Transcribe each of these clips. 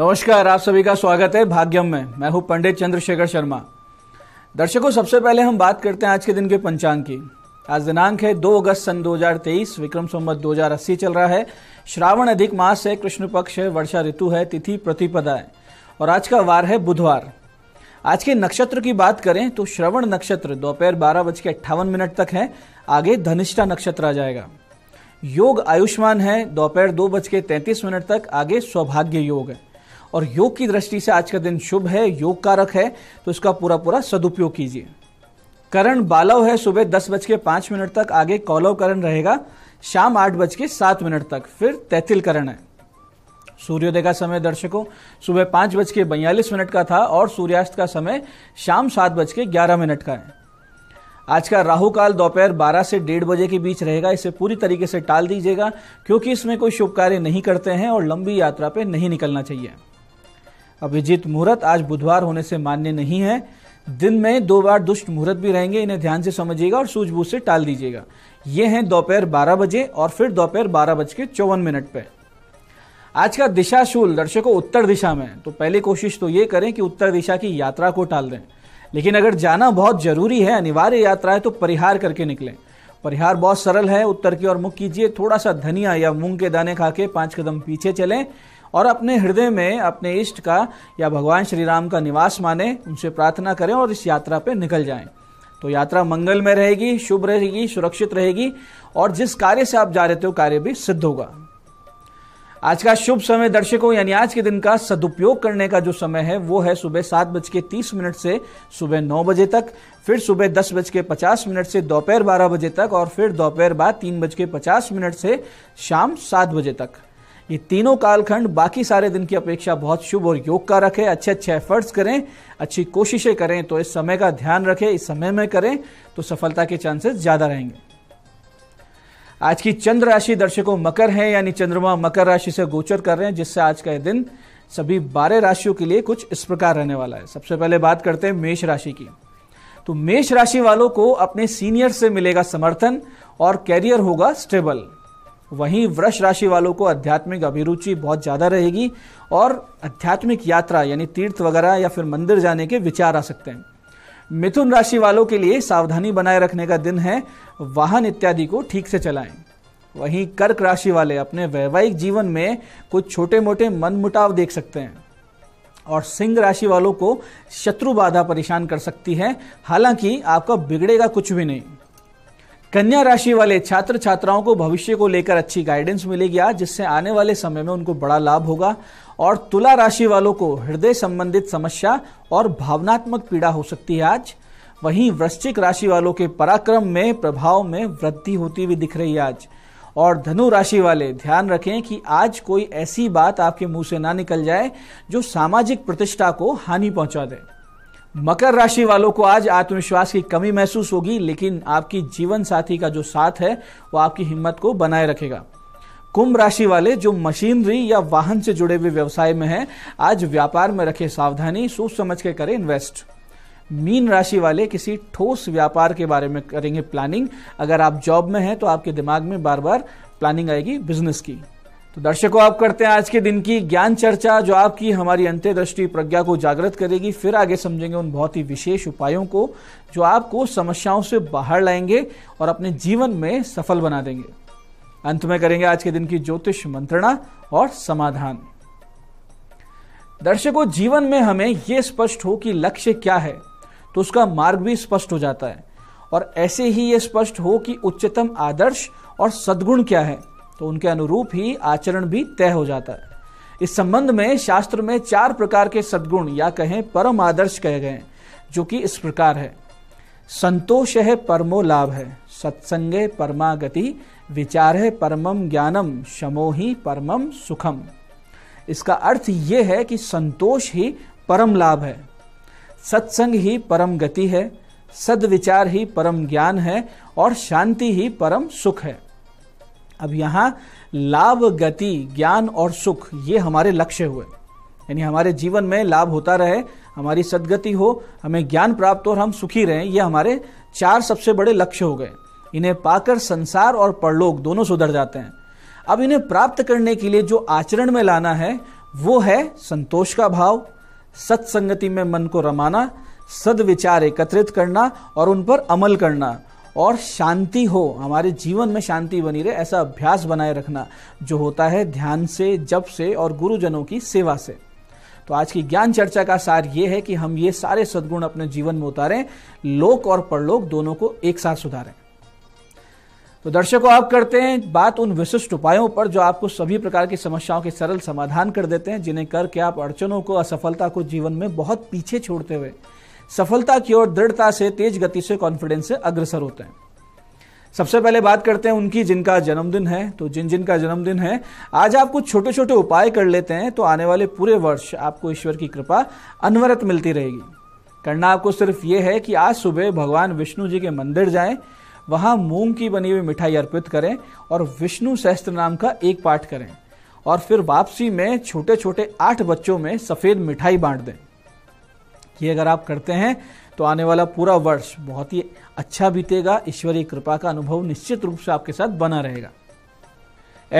नमस्कार आप सभी का स्वागत है भाग्यम में मैं हूं पंडित चंद्रशेखर शर्मा दर्शकों सबसे पहले हम बात करते हैं आज के दिन के पंचांग की आज दिनांक है 2 अगस्त सन 2023 विक्रम संवत 2080 चल रहा है श्रावण अधिक मास है कृष्ण पक्ष है वर्षा ऋतु है तिथि प्रतिपदा है और आज का वार है बुधवार आज के नक्षत्र की बात करें तो श्रवण नक्षत्र दोपहर बारह बज के अट्ठावन मिनट तक है आगे धनिष्ठा नक्षत्र आ जाएगा योग आयुष्मान है दोपहर दो बज के तैंतीस मिनट तक आगे सौभाग्य योग है और योग की दृष्टि से आज का दिन शुभ है योग कारक है तो इसका पूरा पूरा सदुपयोग कीजिए करण बालव है सुबह दस बज के पांच मिनट तक आगे कौलव करण रहेगा शाम आठ बज के सात मिनट तक फिर तैतिल करण है सूर्योदय का समय दर्शकों सुबह पांच बज के बयालीस मिनट का था और सूर्यास्त का समय शाम सात बज के ग्यारह मिनट का है आज का राहु काल दोपहर 12 से डेढ़ बजे के बीच रहेगा इसे पूरी तरीके से टाल दीजिएगा क्योंकि इसमें कोई शुभ कार्य नहीं करते हैं और लंबी यात्रा पे नहीं निकलना चाहिए अभिजीत मुहूर्त आज बुधवार होने से मान्य नहीं है दिन में दो बार दुष्ट मुहूर्त भी रहेंगे इन्हें ध्यान से समझिएगा और सूझबूझ से टाल दीजिएगा ये है दोपहर बारह बजे और फिर दोपहर बारह बज के चौवन मिनट पर आज का शूल दर्शकों उत्तर दिशा में तो पहले कोशिश तो ये करें कि उत्तर दिशा की यात्रा को टाल दें लेकिन अगर जाना बहुत जरूरी है अनिवार्य यात्रा है तो परिहार करके निकलें परिहार बहुत सरल है उत्तर की ओर मुख कीजिए थोड़ा सा धनिया या मूंग के दाने खा के पांच कदम पीछे चलें और अपने हृदय में अपने इष्ट का या भगवान श्री राम का निवास माने उनसे प्रार्थना करें और इस यात्रा पर निकल जाएं तो यात्रा मंगल में रहेगी शुभ रहेगी सुरक्षित रहेगी और जिस कार्य से आप जा रहे थे वो कार्य भी सिद्ध होगा आज का शुभ समय दर्शकों यानी आज के दिन का सदुपयोग करने का जो समय है वो है सुबह सात बज के तीस मिनट से सुबह नौ बजे तक फिर सुबह दस बज के पचास मिनट से दोपहर बारह बजे तक और फिर दोपहर बाद तीन बज के पचास मिनट से शाम सात बजे तक ये तीनों कालखंड बाकी सारे दिन की अपेक्षा बहुत शुभ और योग का रखें अच्छे अच्छे एफर्ट्स करें अच्छी कोशिशें करें तो इस समय का ध्यान रखें इस समय में करें तो सफलता के चांसेस ज़्यादा रहेंगे आज की चंद्र राशि दर्शकों मकर है यानी चंद्रमा मकर राशि से गोचर कर रहे हैं जिससे आज का दिन सभी बारह राशियों के लिए कुछ इस प्रकार रहने वाला है सबसे पहले बात करते हैं मेष राशि की तो मेष राशि वालों को अपने सीनियर से मिलेगा समर्थन और कैरियर होगा स्टेबल वहीं वृष राशि वालों को आध्यात्मिक अभिरुचि बहुत ज़्यादा रहेगी और आध्यात्मिक यात्रा यानी तीर्थ वगैरह या फिर मंदिर जाने के विचार आ सकते हैं मिथुन राशि वालों के लिए सावधानी बनाए रखने का दिन है वाहन इत्यादि को ठीक से चलाएं वहीं कर्क राशि वाले अपने वैवाहिक जीवन में कुछ छोटे मोटे मनमुटाव देख सकते हैं और सिंह राशि वालों को शत्रु बाधा परेशान कर सकती है हालांकि आपका बिगड़ेगा कुछ भी नहीं कन्या राशि वाले छात्र छात्राओं को भविष्य को लेकर अच्छी गाइडेंस मिलेगी आज जिससे आने वाले समय में उनको बड़ा लाभ होगा और तुला राशि वालों को हृदय संबंधित समस्या और भावनात्मक पीड़ा हो सकती है आज वहीं वृश्चिक राशि वालों के पराक्रम में प्रभाव में वृद्धि होती हुई दिख रही है आज और धनु राशि वाले ध्यान रखें कि आज कोई ऐसी बात आपके मुंह से ना निकल जाए जो सामाजिक प्रतिष्ठा को हानि पहुंचा दे मकर राशि वालों को आज आत्मविश्वास की कमी महसूस होगी लेकिन आपकी जीवन साथी का जो साथ है वो आपकी हिम्मत को बनाए रखेगा कुंभ राशि वाले जो मशीनरी या वाहन से जुड़े हुए व्यवसाय में हैं आज व्यापार में रखे सावधानी सोच समझ के करें इन्वेस्ट मीन राशि वाले किसी ठोस व्यापार के बारे में करेंगे प्लानिंग अगर आप जॉब में हैं तो आपके दिमाग में बार बार प्लानिंग आएगी बिजनेस की तो दर्शकों आप करते हैं आज के दिन की ज्ञान चर्चा जो आपकी हमारी अंत्यदृष्टि प्रज्ञा को जागृत करेगी फिर आगे समझेंगे उन बहुत ही विशेष उपायों को जो आपको समस्याओं से बाहर लाएंगे और अपने जीवन में सफल बना देंगे अंत में करेंगे आज के दिन की ज्योतिष मंत्रणा और समाधान दर्शकों जीवन में हमें यह स्पष्ट हो कि लक्ष्य क्या है तो उसका मार्ग भी स्पष्ट हो जाता है और ऐसे ही ये स्पष्ट हो कि उच्चतम आदर्श और सद्गुण क्या है तो उनके अनुरूप ही आचरण भी तय हो जाता है इस संबंध में शास्त्र में चार प्रकार के सद्गुण या कहें परम आदर्श कहे गए जो कि इस प्रकार है संतोष है परमो लाभ है सत्संग परमागति विचार है परमम ज्ञानम शमो ही परमम सुखम इसका अर्थ ये है कि संतोष ही परम लाभ है सत्संग ही परम गति है सद्विचार ही परम ज्ञान है और शांति ही परम सुख है अब यहाँ लाभ गति ज्ञान और सुख ये हमारे लक्ष्य हुए यानी हमारे जीवन में लाभ होता रहे हमारी सदगति हो हमें ज्ञान प्राप्त हो और हम सुखी रहें ये हमारे चार सबसे बड़े लक्ष्य हो गए इन्हें पाकर संसार और परलोक दोनों सुधर जाते हैं अब इन्हें प्राप्त करने के लिए जो आचरण में लाना है वो है संतोष का भाव सत्संगति में मन को रमाना सदविचार एकत्रित करना और उन पर अमल करना और शांति हो हमारे जीवन में शांति बनी रहे ऐसा अभ्यास बनाए रखना जो होता है ध्यान से जप से और गुरुजनों की सेवा से तो आज की ज्ञान चर्चा का सार ये है कि हम ये सारे सद्गुण अपने जीवन में उतारें लोक और परलोक दोनों को एक साथ सुधारें तो दर्शकों आप करते हैं बात उन विशिष्ट उपायों पर जो आपको सभी प्रकार की समस्याओं के सरल समाधान कर देते हैं जिन्हें करके आप अड़चनों को असफलता को जीवन में बहुत पीछे छोड़ते हुए सफलता की ओर दृढ़ता से तेज गति से कॉन्फिडेंस से अग्रसर होते हैं सबसे पहले बात करते हैं उनकी जिनका जन्मदिन है तो जिन जिन का जन्मदिन है आज आप कुछ छोटे छोटे उपाय कर लेते हैं तो आने वाले पूरे वर्ष आपको ईश्वर की कृपा अनवरत मिलती रहेगी करना आपको सिर्फ ये है कि आज सुबह भगवान विष्णु जी के मंदिर जाएं वहां मूंग की बनी हुई मिठाई अर्पित करें और विष्णु सहस्त्र नाम का एक पाठ करें और फिर वापसी में छोटे छोटे आठ बच्चों में सफ़ेद मिठाई बांट दें ये अगर आप करते हैं तो आने वाला पूरा वर्ष बहुत ही अच्छा बीतेगा ईश्वरीय कृपा का अनुभव निश्चित रूप से आपके साथ बना रहेगा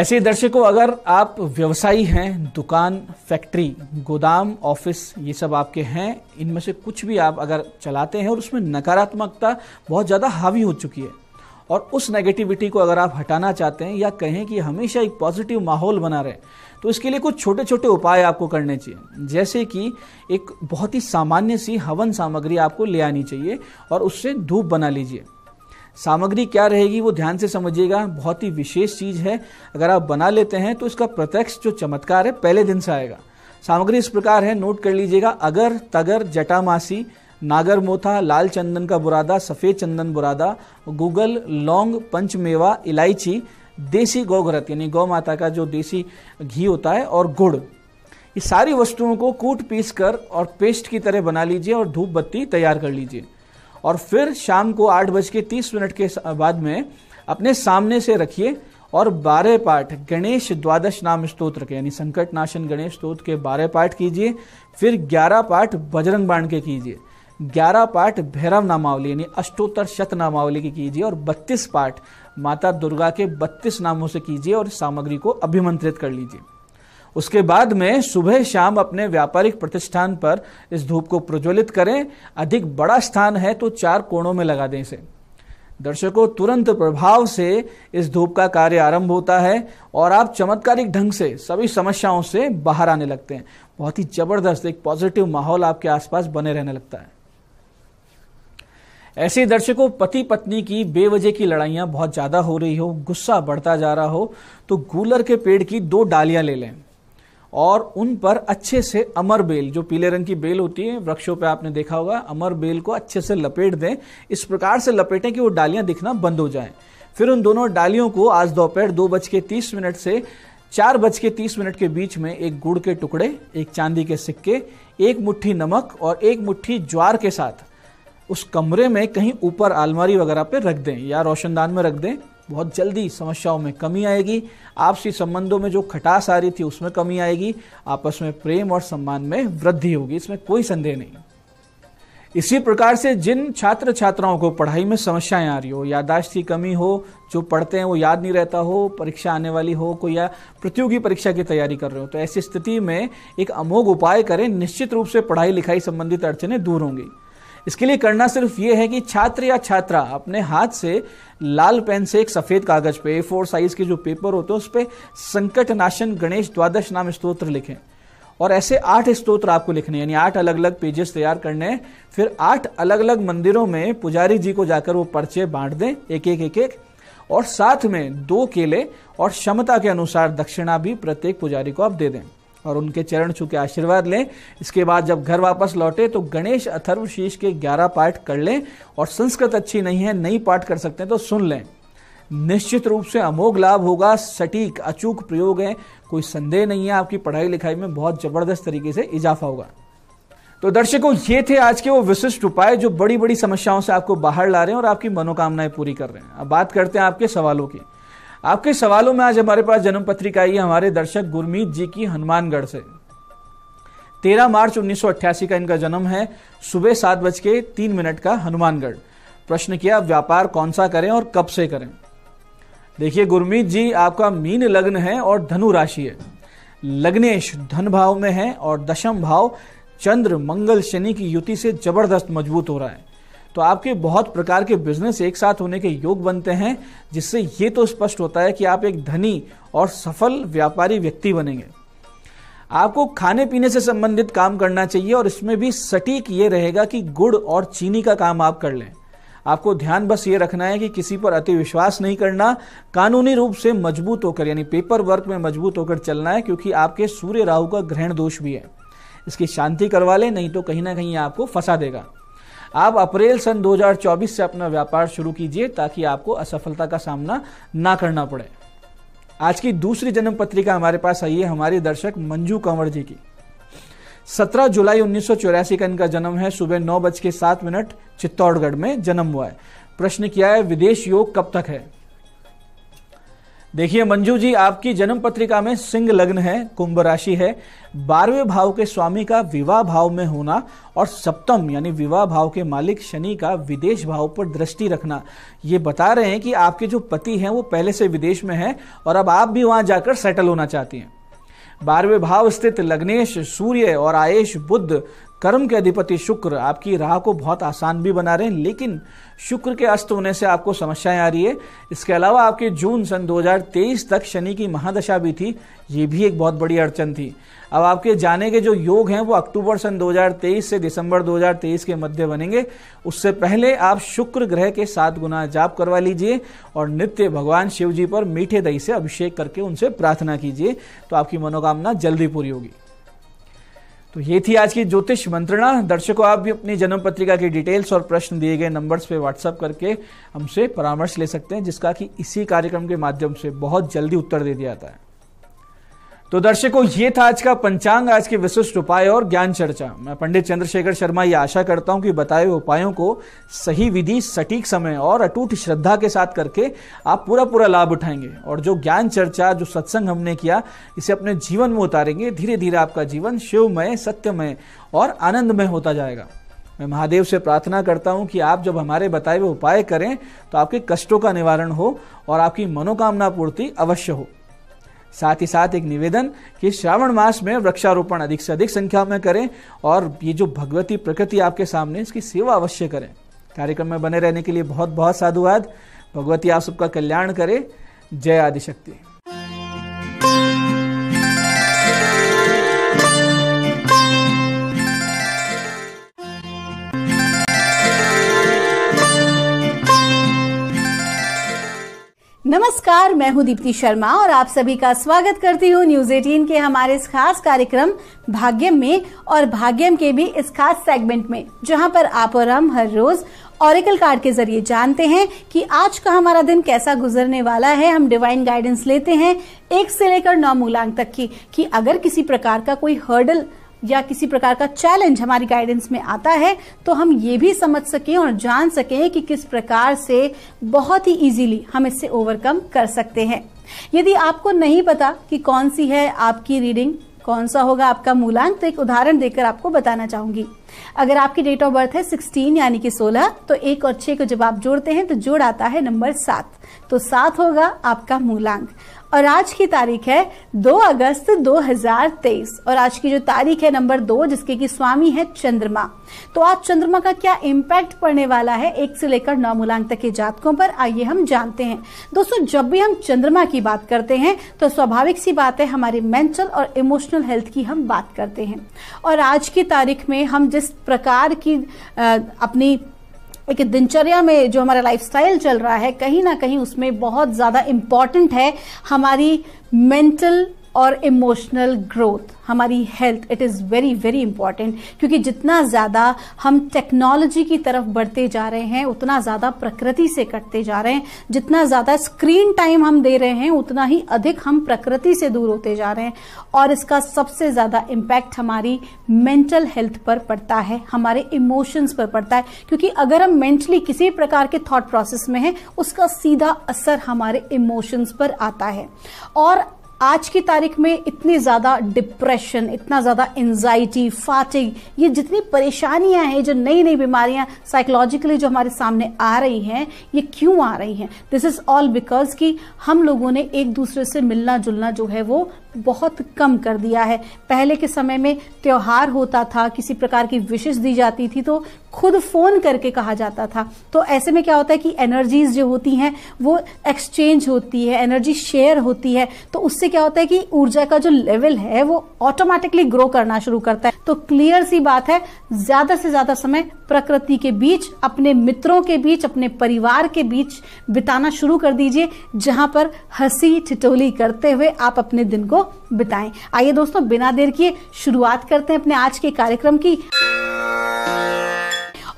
ऐसे दर्शकों अगर आप व्यवसायी हैं दुकान फैक्ट्री गोदाम ऑफिस ये सब आपके हैं इनमें से कुछ भी आप अगर चलाते हैं और उसमें नकारात्मकता बहुत ज़्यादा हावी हो चुकी है और उस नेगेटिविटी को अगर आप हटाना चाहते हैं या कहें कि हमेशा एक पॉजिटिव माहौल बना रहे तो इसके लिए कुछ छोटे छोटे उपाय आपको करने चाहिए जैसे कि एक बहुत ही सामान्य सी हवन सामग्री आपको ले आनी चाहिए और उससे धूप बना लीजिए सामग्री क्या रहेगी वो ध्यान से समझिएगा बहुत ही विशेष चीज़ है अगर आप बना लेते हैं तो इसका प्रत्यक्ष जो चमत्कार है पहले दिन से आएगा सामग्री इस प्रकार है नोट कर लीजिएगा अगर तगर जटामासी नागर मोथा लाल चंदन का बुरादा सफ़ेद चंदन बुरादा गूगल लौंग पंचमेवा इलायची देसी गौघ्रत यानी गौ माता का जो देसी घी होता है और गुड़ ये सारी वस्तुओं को कूट पीस कर और पेस्ट की तरह बना लीजिए और धूप बत्ती तैयार कर लीजिए और फिर शाम को आठ बज के तीस मिनट के बाद में अपने सामने से रखिए और बारह पाठ गणेश द्वादश नाम स्त्रोत्र के यानी संकट नाशन गणेश स्त्रोत के बारह पाठ कीजिए फिर ग्यारह पाठ बजरंग बाण के कीजिए ग्यारह पाठ भैरव नामावली यानी अष्टोत्तर शत नामावली की कीजिए और बत्तीस पाठ माता दुर्गा के बत्तीस नामों से कीजिए और सामग्री को अभिमंत्रित कर लीजिए उसके बाद में सुबह शाम अपने व्यापारिक प्रतिष्ठान पर इस धूप को प्रज्वलित करें अधिक बड़ा स्थान है तो चार कोणों में लगा दें इसे दर्शकों तुरंत प्रभाव से इस धूप का कार्य आरंभ होता है और आप चमत्कारिक ढंग से सभी समस्याओं से बाहर आने लगते हैं बहुत ही जबरदस्त एक पॉजिटिव माहौल आपके आसपास बने रहने लगता है ऐसे दर्शकों पति पत्नी की बेवजह की लड़ाइयां बहुत ज़्यादा हो रही हो गुस्सा बढ़ता जा रहा हो तो गूलर के पेड़ की दो डालियां ले लें और उन पर अच्छे से अमर बेल जो पीले रंग की बेल होती है वृक्षों पे आपने देखा होगा अमर बेल को अच्छे से लपेट दें इस प्रकार से लपेटें कि वो डालियां दिखना बंद हो जाए फिर उन दोनों डालियों को आज दोपहर दो बज के तीस मिनट से चार बज के तीस मिनट के बीच में एक गुड़ के टुकड़े एक चांदी के सिक्के एक मुट्ठी नमक और एक मुट्ठी ज्वार के साथ उस कमरे में कहीं ऊपर आलमारी वगैरह पे रख दें या रोशनदान में रख दें बहुत जल्दी समस्याओं में कमी आएगी आपसी संबंधों में जो खटास आ रही थी उसमें कमी आएगी आपस में प्रेम और सम्मान में वृद्धि होगी इसमें कोई संदेह नहीं इसी प्रकार से जिन छात्र छात्राओं को पढ़ाई में समस्याएं आ रही हो यादाश्त की कमी हो जो पढ़ते हैं वो याद नहीं रहता हो परीक्षा आने वाली हो कोई या प्रतियोगी परीक्षा की तैयारी कर रहे हो तो ऐसी स्थिति में एक अमोघ उपाय करें निश्चित रूप से पढ़ाई लिखाई संबंधित अड़चने दूर होंगी इसके लिए करना सिर्फ ये है कि छात्र या छात्रा अपने हाथ से लाल पेन से एक सफ़ेद कागज़ पे ए फोर साइज़ के जो पेपर होते हैं उस पर नाशन गणेश द्वादश नाम स्त्रोत्र लिखें और ऐसे आठ स्त्रोत्र आपको लिखने यानी आठ अलग अलग पेजेस तैयार करने फिर आठ अलग अलग मंदिरों में पुजारी जी को जाकर वो पर्चे बांट दें एक एक एक एक और साथ में दो केले और क्षमता के अनुसार दक्षिणा भी प्रत्येक पुजारी को आप दे दें और उनके चरण छू के आशीर्वाद लें इसके बाद जब घर वापस लौटे तो गणेश अथर्व शीश के ग्यारह पाठ कर लें और संस्कृत अच्छी नहीं है नई पाठ कर सकते हैं तो सुन लें निश्चित रूप से अमोघ लाभ होगा सटीक अचूक प्रयोग है कोई संदेह नहीं है आपकी पढ़ाई लिखाई में बहुत ज़बरदस्त तरीके से इजाफा होगा तो दर्शकों ये थे आज के वो विशिष्ट उपाय जो बड़ी बड़ी समस्याओं से आपको बाहर ला रहे हैं और आपकी मनोकामनाएं पूरी कर रहे हैं अब बात करते हैं आपके सवालों की आपके सवालों में आज हमारे पास जन्म पत्रिका आई है हमारे दर्शक गुरमीत जी की हनुमानगढ़ से तेरह मार्च 1988 का इनका जन्म है सुबह सात बज के तीन मिनट का हनुमानगढ़ प्रश्न किया व्यापार कौन सा करें और कब से करें देखिए गुरमीत जी आपका मीन लग्न है और धनु राशि है लग्नेश धन भाव में है और दशम भाव चंद्र मंगल शनि की युति से जबरदस्त मजबूत हो रहा है तो आपके बहुत प्रकार के बिजनेस एक साथ होने के योग बनते हैं जिससे ये तो स्पष्ट होता है कि आप एक धनी और सफल व्यापारी व्यक्ति बनेंगे आपको खाने पीने से संबंधित काम करना चाहिए और इसमें भी सटीक ये रहेगा कि गुड़ और चीनी का काम आप कर लें आपको ध्यान बस ये रखना है कि किसी पर अति विश्वास नहीं करना कानूनी रूप से मजबूत होकर यानी पेपर वर्क में मजबूत होकर चलना है क्योंकि आपके सूर्य राहु का ग्रहण दोष भी है इसकी शांति करवा लें नहीं तो कहीं ना कहीं आपको फंसा देगा आप अप्रैल सन 2024 से अपना व्यापार शुरू कीजिए ताकि आपको असफलता का सामना ना करना पड़े आज की दूसरी जन्म पत्रिका हमारे पास आई है हमारे दर्शक मंजू कंवर जी की 17 जुलाई उन्नीस का इनका जन्म है सुबह नौ बज के सात मिनट चित्तौड़गढ़ में जन्म हुआ है प्रश्न किया है विदेश योग कब तक है देखिए मंजू जी आपकी जन्म पत्रिका में सिंह लग्न है कुंभ राशि है बारहवें भाव के स्वामी का विवाह भाव में होना और सप्तम यानी विवाह भाव के मालिक शनि का विदेश भाव पर दृष्टि रखना ये बता रहे हैं कि आपके जो पति हैं वो पहले से विदेश में हैं और अब आप भी वहां जाकर सेटल होना चाहती हैं बारहवें भाव स्थित लग्नेश सूर्य और आयेश बुद्ध कर्म के अधिपति शुक्र आपकी राह को बहुत आसान भी बना रहे हैं लेकिन शुक्र के अस्त होने से आपको समस्याएं आ रही है इसके अलावा आपके जून सन 2023 तक शनि की महादशा भी थी ये भी एक बहुत बड़ी अड़चन थी अब आपके जाने के जो योग हैं वो अक्टूबर सन 2023 से दिसंबर 2023 के मध्य बनेंगे उससे पहले आप शुक्र ग्रह के सात गुना जाप करवा लीजिए और नित्य भगवान शिव जी पर मीठे दही से अभिषेक करके उनसे प्रार्थना कीजिए तो आपकी मनोकामना जल्दी पूरी होगी तो ये थी आज की ज्योतिष मंत्रणा दर्शकों आप भी अपनी जन्म पत्रिका की डिटेल्स और प्रश्न दिए गए नंबर्स पे व्हाट्सअप करके हमसे परामर्श ले सकते हैं जिसका कि इसी कार्यक्रम के माध्यम से बहुत जल्दी उत्तर दे दिया जाता है तो दर्शकों ये था आज का पंचांग आज के विशिष्ट उपाय और ज्ञान चर्चा मैं पंडित चंद्रशेखर शर्मा ये आशा करता हूं कि बताए हुए उपायों को सही विधि सटीक समय और अटूट श्रद्धा के साथ करके आप पूरा पूरा लाभ उठाएंगे और जो ज्ञान चर्चा जो सत्संग हमने किया इसे अपने जीवन में उतारेंगे धीरे धीरे आपका जीवन शिवमय सत्यमय और आनंदमय होता जाएगा मैं महादेव से प्रार्थना करता हूँ कि आप जब हमारे बताए हुए उपाय करें तो आपके कष्टों का निवारण हो और आपकी मनोकामना पूर्ति अवश्य हो साथ ही साथ एक निवेदन कि श्रावण मास में वृक्षारोपण अधिक से अधिक संख्या में करें और ये जो भगवती प्रकृति आपके सामने इसकी सेवा अवश्य करें कार्यक्रम में बने रहने के लिए बहुत बहुत साधुवाद भगवती आप सबका कल्याण करे जय आदिशक्ति नमस्कार मैं हूं दीप्ति शर्मा और आप सभी का स्वागत करती हूं न्यूज 18 के हमारे इस खास कार्यक्रम भाग्यम में और भाग्यम के भी इस खास सेगमेंट में जहां पर आप और हम हर रोज ऑरिकल कार्ड के जरिए जानते हैं कि आज का हमारा दिन कैसा गुजरने वाला है हम डिवाइन गाइडेंस लेते हैं एक से लेकर नौ मूलांक तक की कि अगर किसी प्रकार का कोई हर्डल या किसी प्रकार का चैलेंज हमारी गाइडेंस में आता है तो हम ये भी समझ सकें और जान सकें कि किस प्रकार से बहुत ही इजीली हम इससे ओवरकम कर सकते हैं यदि आपको नहीं पता कि कौन सी है आपकी रीडिंग कौन सा होगा आपका मूलांक तो एक उदाहरण देकर आपको बताना चाहूंगी अगर आपकी डेट ऑफ बर्थ है 16 यानी कि 16 तो एक और छह को जब आप जोड़ते हैं तो जोड़ आता है नंबर सात तो सात होगा आपका मूलांक और आज की तारीख है 2 अगस्त 2023 और आज की जो तारीख है नंबर दो जिसके की स्वामी है चंद्रमा तो आज चंद्रमा का क्या इम्पैक्ट पड़ने वाला है एक से लेकर नौ मूलांक तक के जातकों पर आइए हम जानते हैं दोस्तों जब भी हम चंद्रमा की बात करते हैं तो स्वाभाविक सी बात है हमारी मेंटल और इमोशनल हेल्थ की हम बात करते हैं और आज की तारीख में हम जिस प्रकार की आ, अपनी एक दिनचर्या में जो हमारा लाइफस्टाइल चल रहा है कहीं ना कहीं उसमें बहुत ज़्यादा इम्पॉर्टेंट है हमारी मेंटल और इमोशनल ग्रोथ हमारी health it is very very important क्योंकि जितना ज़्यादा हम टेक्नोलॉजी की तरफ बढ़ते जा रहे हैं उतना ज़्यादा प्रकृति से कटते जा रहे हैं जितना ज़्यादा स्क्रीन टाइम हम दे रहे हैं उतना ही अधिक हम प्रकृति से दूर होते जा रहे हैं और इसका सबसे ज़्यादा इम्पैक्ट हमारी मेंटल हेल्थ पर पड़ता है हमारे इमोशंस पर पड़ता है क्योंकि अगर हम मेंटली किसी प्रकार के थॉट प्रोसेस में हैं उसका सीधा असर हमारे इमोशंस पर आता है और आज की तारीख में इतनी ज़्यादा डिप्रेशन इतना ज़्यादा एनजाइटी फाटिंग ये जितनी परेशानियां हैं जो नई नई बीमारियां साइकोलॉजिकली जो हमारे सामने आ रही हैं ये क्यों आ रही हैं दिस इज़ ऑल बिकॉज कि हम लोगों ने एक दूसरे से मिलना जुलना जो है वो बहुत कम कर दिया है पहले के समय में त्यौहार होता था किसी प्रकार की विशेष दी जाती थी तो खुद फोन करके कहा जाता था तो ऐसे में क्या होता है कि एनर्जीज जो होती हैं वो एक्सचेंज होती है एनर्जी शेयर होती है तो उससे क्या होता है कि ऊर्जा का जो लेवल है वो ऑटोमेटिकली ग्रो करना शुरू करता है तो क्लियर सी बात है ज्यादा से ज्यादा समय प्रकृति के बीच अपने मित्रों के बीच अपने परिवार के बीच बिताना शुरू कर दीजिए जहां पर हंसी ठिटोली करते हुए आप अपने दिन को बिताएं आइए दोस्तों बिना देर किए शुरुआत करते हैं अपने आज के कार्यक्रम की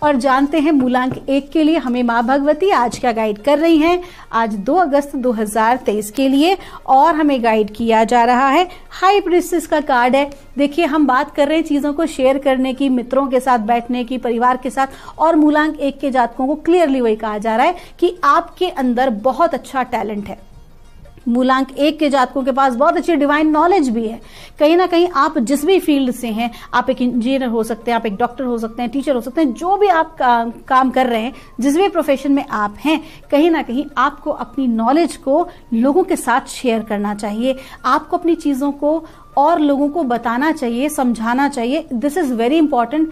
और जानते हैं मूलांक एक के लिए हमें माँ भगवती आज क्या गाइड कर रही हैं आज 2 अगस्त 2023 के लिए और हमें गाइड किया जा रहा है हाई प्रिस्टिस का कार्ड है देखिए हम बात कर रहे हैं चीज़ों को शेयर करने की मित्रों के साथ बैठने की परिवार के साथ और मूलांक एक के जातकों को क्लियरली वही कहा जा रहा है कि आपके अंदर बहुत अच्छा टैलेंट है मूलांक एक के जातकों के पास बहुत अच्छी डिवाइन नॉलेज भी है कहीं ना कहीं आप जिस भी फील्ड से हैं आप एक इंजीनियर हो सकते हैं आप एक डॉक्टर हो सकते हैं टीचर हो सकते हैं जो भी आप का, काम कर रहे हैं जिस भी प्रोफेशन में आप हैं कहीं ना कहीं आपको अपनी नॉलेज को लोगों के साथ शेयर करना चाहिए आपको अपनी चीज़ों को और लोगों को बताना चाहिए समझाना चाहिए दिस इज़ वेरी इंपॉर्टेंट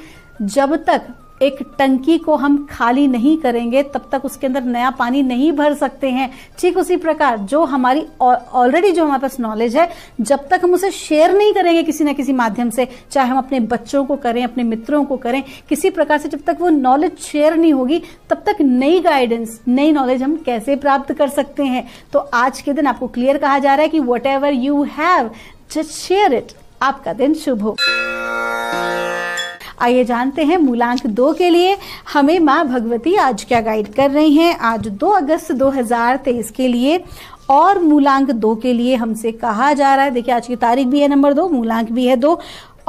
जब तक एक टंकी को हम खाली नहीं करेंगे तब तक उसके अंदर नया पानी नहीं भर सकते हैं ठीक उसी प्रकार जो हमारी ऑलरेडी जो हमारे पास नॉलेज है जब तक हम उसे शेयर नहीं करेंगे किसी ना किसी माध्यम से चाहे हम अपने बच्चों को करें अपने मित्रों को करें किसी प्रकार से जब तक वो नॉलेज शेयर नहीं होगी तब तक नई गाइडेंस नई नॉलेज हम कैसे प्राप्त कर सकते हैं तो आज के दिन आपको क्लियर कहा जा रहा है कि whatever you have just share it आपका दिन शुभ हो आइए जानते हैं मूलांक दो के लिए हमें माँ भगवती आज क्या गाइड कर रही हैं आज 2 अगस्त 2023 के लिए और मूलांक दो के लिए हमसे कहा जा रहा है देखिए आज की तारीख भी है नंबर दो मूलांक भी है दो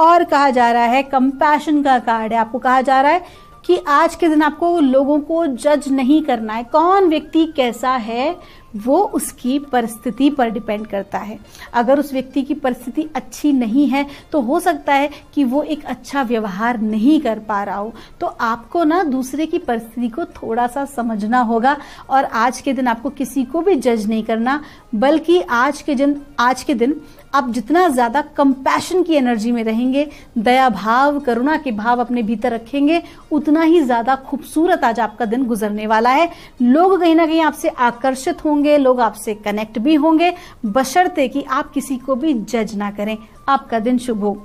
और कहा जा रहा है कंपैशन का कार्ड है आपको कहा जा रहा है कि आज के दिन आपको लोगों को जज नहीं करना है कौन व्यक्ति कैसा है वो उसकी परिस्थिति पर डिपेंड करता है अगर उस व्यक्ति की परिस्थिति अच्छी नहीं है तो हो सकता है कि वो एक अच्छा व्यवहार नहीं कर पा रहा हो तो आपको ना दूसरे की परिस्थिति को थोड़ा सा समझना होगा और आज के दिन आपको किसी को भी जज नहीं करना बल्कि आज के दिन आज के दिन आप जितना ज़्यादा कंपैशन की एनर्जी में रहेंगे दया भाव करुणा के भाव अपने भीतर रखेंगे उतना ही ज़्यादा खूबसूरत आज आपका दिन गुजरने वाला है लोग कहीं ना कहीं आपसे आकर्षित होंगे लोग आपसे कनेक्ट भी होंगे बशर्ते कि आप किसी को भी जज ना करें आपका दिन शुभ हो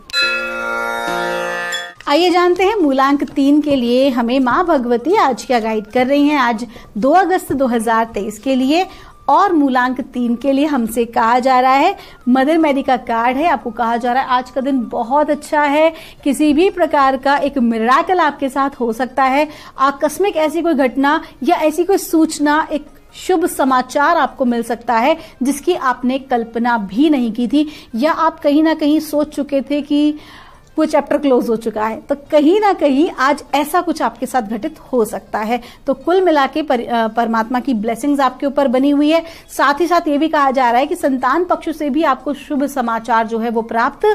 आइए जानते हैं मूलांक तीन के लिए हमें माँ भगवती आज क्या गाइड कर रही हैं आज 2 अगस्त 2023 के लिए और मूलांक तीन के लिए हमसे कहा जा रहा है मदर मैरी का कार्ड है आपको कहा जा रहा है आज का दिन बहुत अच्छा है किसी भी प्रकार का एक मिराकल आपके साथ हो सकता है आकस्मिक ऐसी कोई घटना या ऐसी कोई सूचना एक शुभ समाचार आपको मिल सकता है जिसकी आपने कल्पना भी नहीं की थी या आप कहीं ना कहीं सोच चुके थे कि वो चैप्टर क्लोज हो चुका है तो कहीं ना कहीं आज ऐसा कुछ आपके साथ घटित हो सकता है तो कुल मिला के पर, परमात्मा की ब्लेसिंग्स आपके ऊपर बनी हुई है साथ ही साथ ये भी कहा जा रहा है कि संतान पक्ष से भी आपको शुभ समाचार जो है वो प्राप्त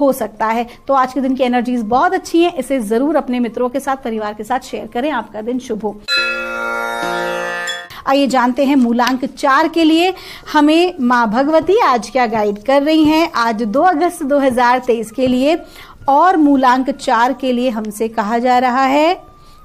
हो सकता है तो आज के दिन की एनर्जीज बहुत अच्छी है इसे जरूर अपने मित्रों के साथ परिवार के साथ शेयर करें आपका दिन शुभ हो आइए जानते हैं मूलांक चार के लिए हमें माँ भगवती आज क्या गाइड कर रही हैं आज 2 अगस्त 2023 के लिए और मूलांक चार के लिए हमसे कहा जा रहा है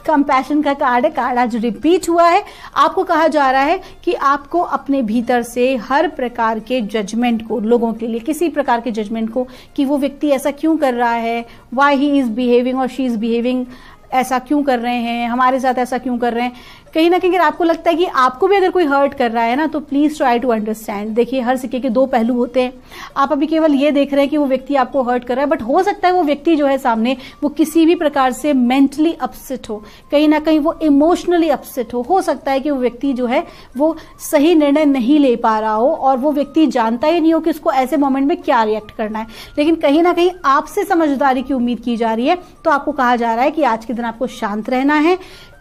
कंपैशन का कार्ड है कार्ड आज रिपीट हुआ है आपको कहा जा रहा है कि आपको अपने भीतर से हर प्रकार के जजमेंट को लोगों के लिए किसी प्रकार के जजमेंट को कि वो व्यक्ति ऐसा क्यों कर रहा है वाई ही इज बिहेविंग और शी इज बिहेविंग ऐसा क्यों कर रहे हैं हमारे साथ ऐसा क्यों कर रहे हैं कहीं ना कहीं अगर आपको लगता है कि आपको भी अगर कोई हर्ट कर रहा है ना तो प्लीज़ ट्राई टू अंडरस्टैंड देखिए हर सिक्के के दो पहलू होते हैं आप अभी केवल ये देख रहे हैं कि वो व्यक्ति आपको हर्ट कर रहा है बट हो सकता है वो व्यक्ति जो है सामने वो किसी भी प्रकार से मेंटली अपसेट हो कहीं ना कहीं वो इमोशनली अपसेट हो हो सकता है कि वो व्यक्ति जो है वो सही निर्णय नहीं ले पा रहा हो और वो व्यक्ति जानता ही नहीं हो कि उसको ऐसे मोमेंट में क्या रिएक्ट करना है लेकिन कहीं ना कहीं आपसे समझदारी की उम्मीद की जा रही है तो आपको कहा जा रहा है कि आज के दिन आपको शांत रहना है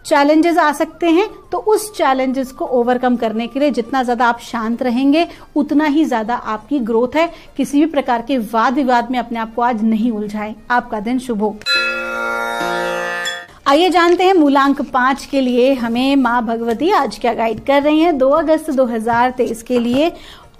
चैलेंजेस आ सकते हैं तो उस चैलेंजेस को ओवरकम करने के लिए जितना ज़्यादा आप शांत रहेंगे उतना ही ज़्यादा आपकी ग्रोथ है किसी भी प्रकार के वाद विवाद में अपने आप को आज नहीं उलझाएं आपका दिन शुभ हो आइए जानते हैं मूलांक पांच के लिए हमें माँ भगवती आज क्या गाइड कर रही हैं 2 अगस्त 2023 के लिए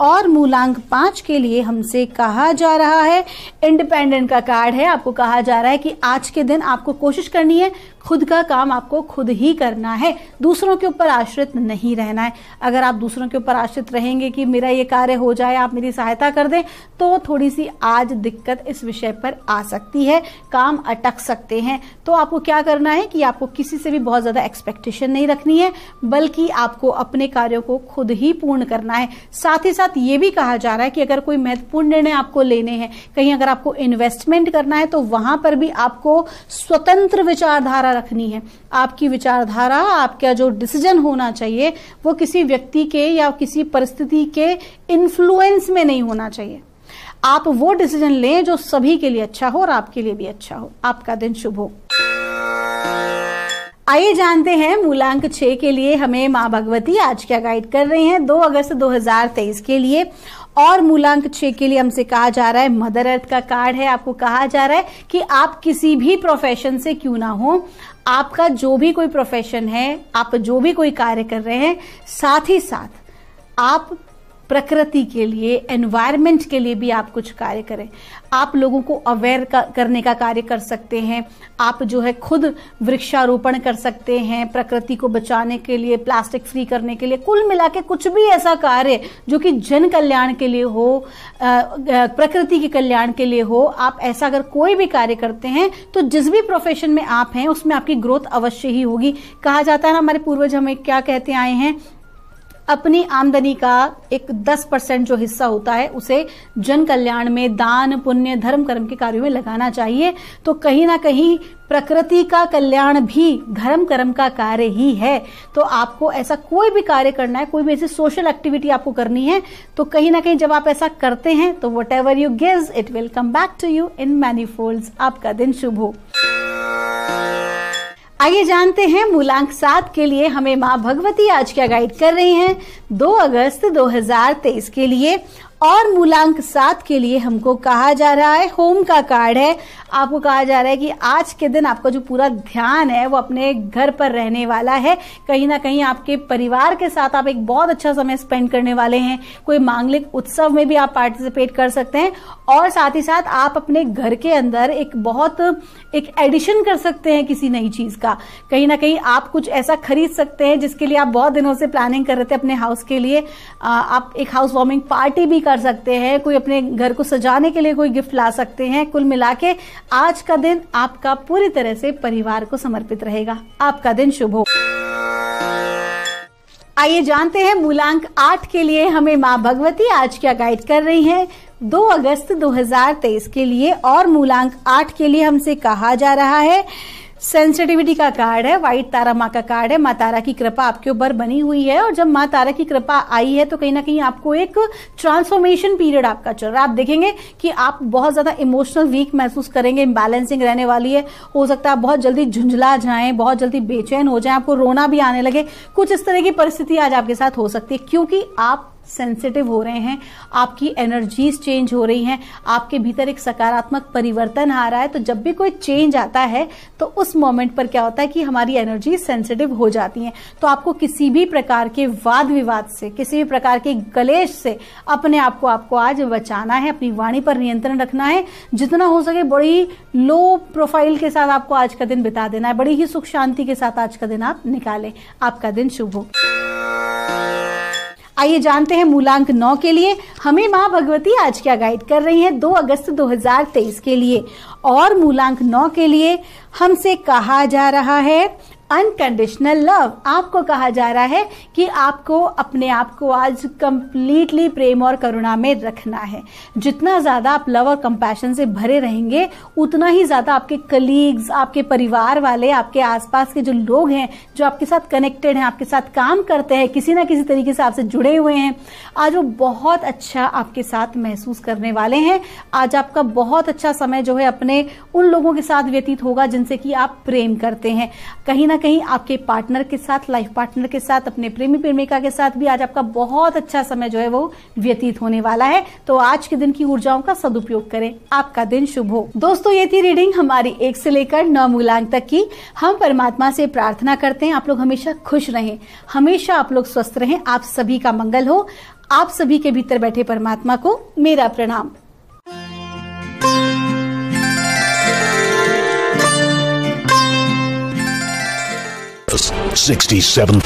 और मूलांक पांच के लिए हमसे कहा जा रहा है इंडिपेंडेंट का कार्ड है आपको कहा जा रहा है कि आज के दिन आपको कोशिश करनी है खुद का काम आपको खुद ही करना है दूसरों के ऊपर आश्रित नहीं रहना है अगर आप दूसरों के ऊपर आश्रित रहेंगे कि मेरा ये कार्य हो जाए आप मेरी सहायता कर दें तो थोड़ी सी आज दिक्कत इस विषय पर आ सकती है काम अटक सकते हैं तो आपको क्या करना है कि आपको किसी से भी बहुत ज़्यादा एक्सपेक्टेशन नहीं रखनी है बल्कि आपको अपने कार्यों को खुद ही पूर्ण करना है साथ ही साथ ये भी कहा जा रहा है कि अगर कोई महत्वपूर्ण निर्णय आपको लेने हैं कहीं अगर आपको इन्वेस्टमेंट करना है तो वहां पर भी आपको स्वतंत्र विचारधारा रखनी है आपकी विचारधारा आपका जो डिसीजन होना चाहिए वो किसी व्यक्ति के या किसी परिस्थिति के इन्फ्लुएंस में नहीं होना चाहिए आप वो डिसीजन लें जो सभी के लिए अच्छा हो और आपके लिए भी अच्छा हो आपका दिन शुभ हो आइए जानते हैं मूलांक छः के लिए हमें माँ भगवती आज क्या गाइड कर रही हैं 2 अगस्त 2023 के लिए और मूलांक छे के लिए हमसे कहा जा रहा है मदर अर्थ का कार्ड है आपको कहा जा रहा है कि आप किसी भी प्रोफेशन से क्यों ना हो आपका जो भी कोई प्रोफेशन है आप जो भी कोई कार्य कर रहे हैं साथ ही साथ आप प्रकृति के लिए एनवायरनमेंट के लिए भी आप कुछ कार्य करें आप लोगों को अवेयर करने का कार्य कर सकते हैं आप जो है खुद वृक्षारोपण कर सकते हैं प्रकृति को बचाने के लिए प्लास्टिक फ्री करने के लिए कुल मिला के कुछ भी ऐसा कार्य जो कि जन कल्याण के लिए हो प्रकृति के कल्याण के लिए हो आप ऐसा अगर कोई भी कार्य करते हैं तो जिस भी प्रोफेशन में आप हैं उसमें आपकी ग्रोथ अवश्य ही होगी कहा जाता है ना हमारे पूर्वज हमें क्या कहते आए हैं अपनी आमदनी का एक 10 परसेंट जो हिस्सा होता है उसे जन कल्याण में दान पुण्य धर्म कर्म के कार्यों में लगाना चाहिए तो कहीं ना कहीं प्रकृति का कल्याण भी धर्म कर्म का कार्य ही है तो आपको ऐसा कोई भी कार्य करना है कोई भी ऐसी सोशल एक्टिविटी आपको करनी है तो कहीं ना कहीं जब आप ऐसा करते हैं तो whatever you give it will come back to you in many आपका दिन शुभ हो आइए जानते हैं मूलांक सात के लिए हमें माँ भगवती आज क्या गाइड कर रही हैं 2 अगस्त 2023 के लिए और मूलांक सात के लिए हमको कहा जा रहा है होम का कार्ड है आपको कहा जा रहा है कि आज के दिन आपका जो पूरा ध्यान है वो अपने घर पर रहने वाला है कहीं ना कहीं आपके परिवार के साथ आप एक बहुत अच्छा समय स्पेंड करने वाले हैं कोई मांगलिक उत्सव में भी आप पार्टिसिपेट कर सकते हैं और साथ ही साथ आप अपने घर के अंदर एक बहुत एक एडिशन कर सकते हैं किसी नई चीज का कहीं ना कहीं आप कुछ ऐसा खरीद सकते हैं जिसके लिए आप बहुत दिनों से प्लानिंग कर रहे थे अपने हाउस के लिए आप एक हाउस वार्मिंग पार्टी भी कर कर सकते हैं कोई अपने घर को सजाने के लिए कोई गिफ्ट ला सकते हैं कुल मिला के आज का दिन आपका पूरी तरह से परिवार को समर्पित रहेगा आपका दिन शुभ हो आइए जानते हैं मूलांक आठ के लिए हमें माँ भगवती आज क्या गाइड कर रही हैं 2 अगस्त 2023 के लिए और मूलांक आठ के लिए हमसे कहा जा रहा है सेंसिटिविटी का कार्ड है व्हाइट तारा माँ का कार्ड है माँ तारा की कृपा आपके ऊपर बनी हुई है और जब माँ तारा की कृपा आई है तो कहीं ना कहीं आपको एक ट्रांसफॉर्मेशन पीरियड आपका चल रहा है आप देखेंगे कि आप बहुत ज़्यादा इमोशनल वीक महसूस करेंगे इम्बैलेंसिंग रहने वाली है हो सकता है आप बहुत जल्दी झुंझला जाए बहुत जल्दी बेचैन हो जाए आपको रोना भी आने लगे कुछ इस तरह की परिस्थिति आज आपके साथ हो सकती है क्योंकि आप सेंसिटिव हो रहे हैं आपकी एनर्जीज चेंज हो रही हैं आपके भीतर एक सकारात्मक परिवर्तन आ रहा है तो जब भी कोई चेंज आता है तो उस मोमेंट पर क्या होता है कि हमारी एनर्जी सेंसिटिव हो जाती है तो आपको किसी भी प्रकार के वाद विवाद से किसी भी प्रकार के गलेश से अपने आप को आपको आज बचाना है अपनी वाणी पर नियंत्रण रखना है जितना हो सके बड़ी लो प्रोफाइल के साथ आपको आज का दिन बिता देना है बड़ी ही सुख शांति के साथ आज का दिन आप निकालें आपका दिन शुभ हो आइए जानते हैं मूलांक नौ के लिए हमें माँ भगवती आज क्या गाइड कर रही हैं 2 अगस्त 2023 के लिए और मूलांक नौ के लिए हमसे कहा जा रहा है अनकंडीशनल लव आपको कहा जा रहा है कि आपको अपने आप को आज कंप्लीटली प्रेम और करुणा में रखना है जितना ज़्यादा आप लव और कंपैशन से भरे रहेंगे उतना ही ज़्यादा आपके कलीग्स आपके परिवार वाले आपके आसपास के जो लोग हैं जो आपके साथ कनेक्टेड हैं आपके साथ काम करते हैं किसी ना किसी तरीके से आपसे जुड़े हुए हैं आज वो बहुत अच्छा आपके साथ महसूस करने वाले हैं आज आपका बहुत अच्छा समय जो है अपने उन लोगों के साथ व्यतीत होगा जिनसे कि आप प्रेम करते हैं कहीं ना कहीं आपके पार्टनर के साथ लाइफ पार्टनर के साथ अपने प्रेमी प्रेमिका के साथ भी आज आपका बहुत अच्छा समय जो है वो व्यतीत होने वाला है तो आज के दिन की ऊर्जाओं का सदुपयोग करें आपका दिन शुभ हो दोस्तों ये थी रीडिंग हमारी एक से लेकर नौ मूलांक तक की हम परमात्मा से प्रार्थना करते हैं आप लोग हमेशा खुश रहें हमेशा आप लोग स्वस्थ रहें आप सभी का मंगल हो आप सभी के भीतर बैठे परमात्मा को मेरा प्रणाम 67th.